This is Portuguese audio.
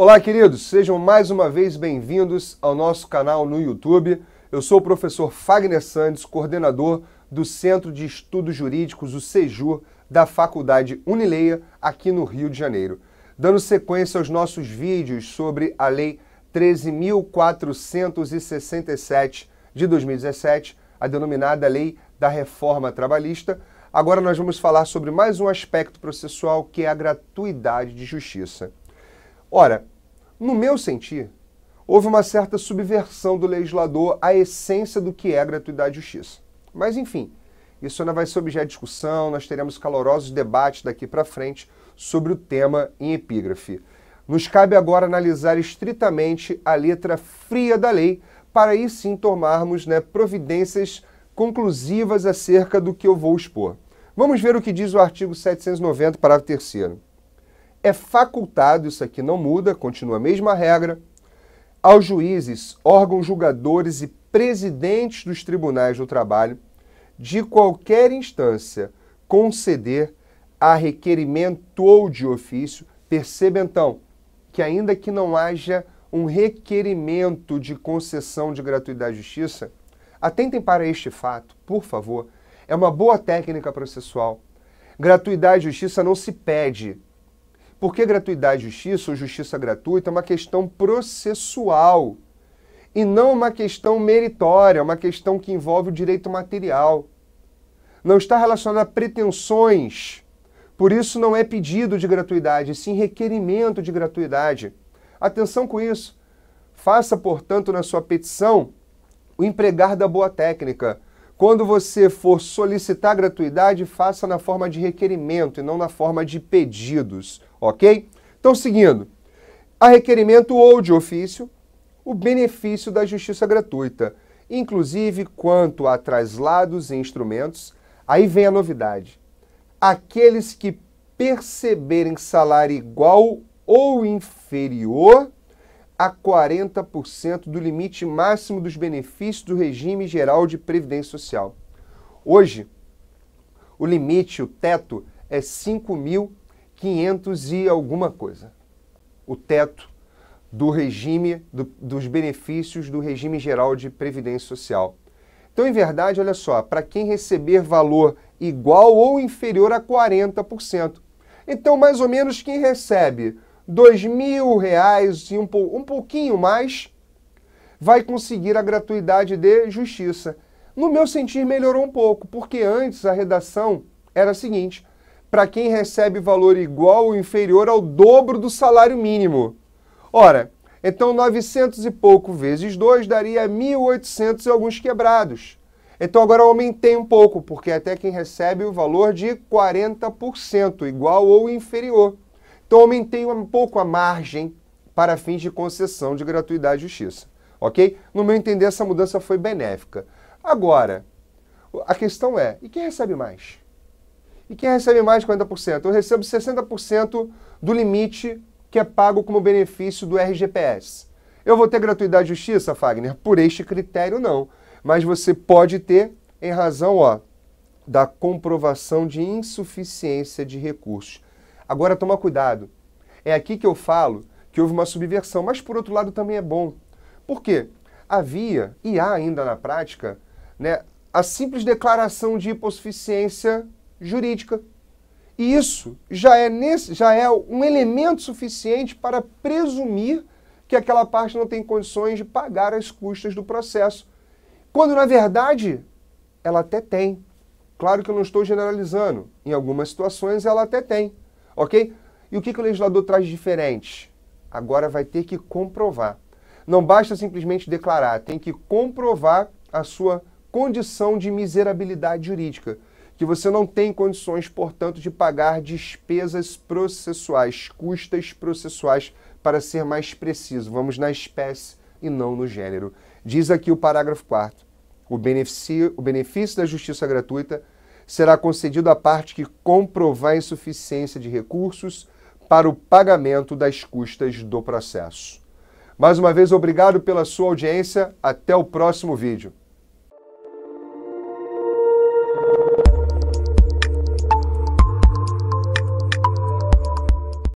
Olá, queridos, sejam mais uma vez bem-vindos ao nosso canal no YouTube. Eu sou o professor Fagner Sandes, coordenador do Centro de Estudos Jurídicos, o CEJUR, da Faculdade Unileia, aqui no Rio de Janeiro. Dando sequência aos nossos vídeos sobre a Lei 13.467 de 2017, a denominada Lei da Reforma Trabalhista, agora nós vamos falar sobre mais um aspecto processual que é a gratuidade de justiça. Ora, no meu sentir, houve uma certa subversão do legislador à essência do que é gratuidade e justiça. Mas, enfim, isso ainda vai ser objeto de discussão, nós teremos calorosos debates daqui para frente sobre o tema em epígrafe. Nos cabe agora analisar estritamente a letra fria da lei, para aí sim tomarmos né, providências conclusivas acerca do que eu vou expor. Vamos ver o que diz o artigo 790, parágrafo 3. É facultado, isso aqui não muda, continua a mesma regra, aos juízes, órgãos julgadores e presidentes dos tribunais do trabalho de qualquer instância conceder a requerimento ou de ofício. Perceba então que, ainda que não haja um requerimento de concessão de gratuidade de justiça, atentem para este fato, por favor. É uma boa técnica processual. Gratuidade de justiça não se pede, por que gratuidade e justiça ou justiça gratuita é uma questão processual e não uma questão meritória, uma questão que envolve o direito material. Não está relacionada a pretensões. Por isso não é pedido de gratuidade, sim requerimento de gratuidade. Atenção com isso. Faça, portanto, na sua petição o empregar da boa técnica quando você for solicitar gratuidade, faça na forma de requerimento e não na forma de pedidos, ok? Então, seguindo, a requerimento ou de ofício, o benefício da justiça gratuita, inclusive quanto a traslados e instrumentos, aí vem a novidade. Aqueles que perceberem salário igual ou inferior a 40% do limite máximo dos benefícios do regime geral de previdência social. Hoje, o limite, o teto, é 5.500 e alguma coisa. O teto do regime, do, dos benefícios do regime geral de previdência social. Então, em verdade, olha só, para quem receber valor igual ou inferior a 40%. Então, mais ou menos, quem recebe dois mil reais e assim, um, um pouquinho mais, vai conseguir a gratuidade de justiça. No meu sentir, melhorou um pouco, porque antes a redação era a seguinte: para quem recebe valor igual ou inferior ao dobro do salário mínimo. Ora, então 900 e pouco vezes 2 daria 1.800 e alguns quebrados. Então agora eu aumentei um pouco, porque até quem recebe o valor de 40%, igual ou inferior. Então, aumentei um pouco a margem para fins de concessão de gratuidade à justiça. Ok? No meu entender, essa mudança foi benéfica. Agora, a questão é: e quem recebe mais? E quem recebe mais 40%? Eu recebo 60% do limite que é pago como benefício do RGPS. Eu vou ter gratuidade de justiça, Fagner? Por este critério, não. Mas você pode ter em razão ó, da comprovação de insuficiência de recursos. Agora, toma cuidado. É aqui que eu falo que houve uma subversão, mas por outro lado também é bom. Por quê? Havia, e há ainda na prática, né, a simples declaração de hipossuficiência jurídica. E isso já é, nesse, já é um elemento suficiente para presumir que aquela parte não tem condições de pagar as custas do processo. Quando, na verdade, ela até tem. Claro que eu não estou generalizando. Em algumas situações, ela até tem. Ok? E o que, que o legislador traz diferente? Agora vai ter que comprovar. Não basta simplesmente declarar, tem que comprovar a sua condição de miserabilidade jurídica, que você não tem condições, portanto, de pagar despesas processuais, custas processuais, para ser mais preciso. Vamos na espécie e não no gênero. Diz aqui o parágrafo 4. O benefício, o benefício da justiça gratuita será concedido à parte que comprovar insuficiência de recursos para o pagamento das custas do processo. Mais uma vez, obrigado pela sua audiência. Até o próximo vídeo.